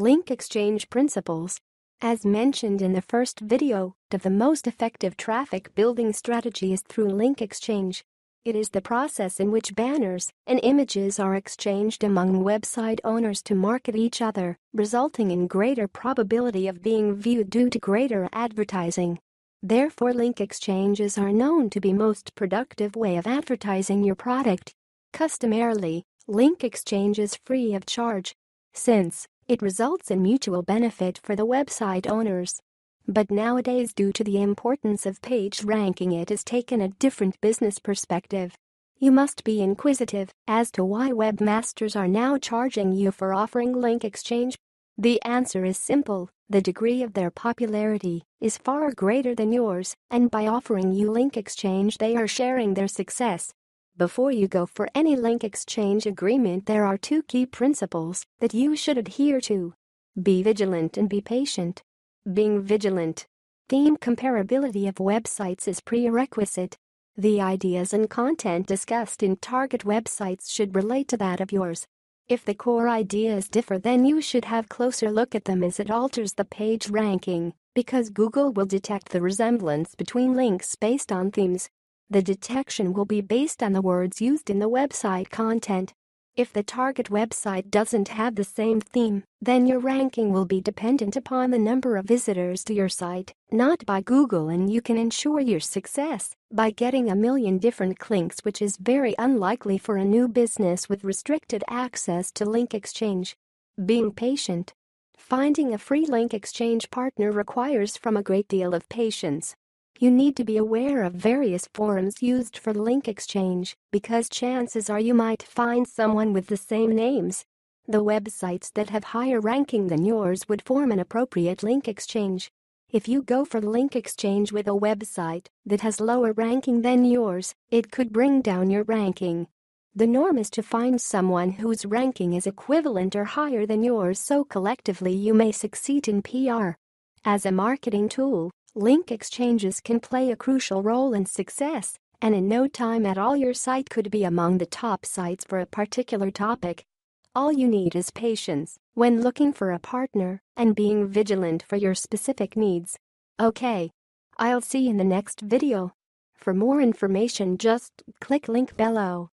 link exchange principles. As mentioned in the first video, the most effective traffic building strategy is through link exchange. It is the process in which banners and images are exchanged among website owners to market each other, resulting in greater probability of being viewed due to greater advertising. Therefore link exchanges are known to be most productive way of advertising your product. Customarily, link exchange is free of charge. Since it results in mutual benefit for the website owners. But nowadays due to the importance of page ranking it is taken a different business perspective. You must be inquisitive as to why webmasters are now charging you for offering link exchange. The answer is simple, the degree of their popularity is far greater than yours and by offering you link exchange they are sharing their success before you go for any link exchange agreement there are two key principles that you should adhere to. Be vigilant and be patient. Being vigilant. Theme comparability of websites is prerequisite. The ideas and content discussed in target websites should relate to that of yours. If the core ideas differ then you should have closer look at them as it alters the page ranking because Google will detect the resemblance between links based on themes. The detection will be based on the words used in the website content. If the target website doesn't have the same theme, then your ranking will be dependent upon the number of visitors to your site, not by Google and you can ensure your success by getting a million different clinks which is very unlikely for a new business with restricted access to link exchange. Being patient. Finding a free link exchange partner requires from a great deal of patience you need to be aware of various forums used for link exchange because chances are you might find someone with the same names. The websites that have higher ranking than yours would form an appropriate link exchange. If you go for link exchange with a website that has lower ranking than yours, it could bring down your ranking. The norm is to find someone whose ranking is equivalent or higher than yours so collectively you may succeed in PR. As a marketing tool, Link exchanges can play a crucial role in success, and in no time at all your site could be among the top sites for a particular topic. All you need is patience when looking for a partner and being vigilant for your specific needs. Okay. I'll see you in the next video. For more information just click link below.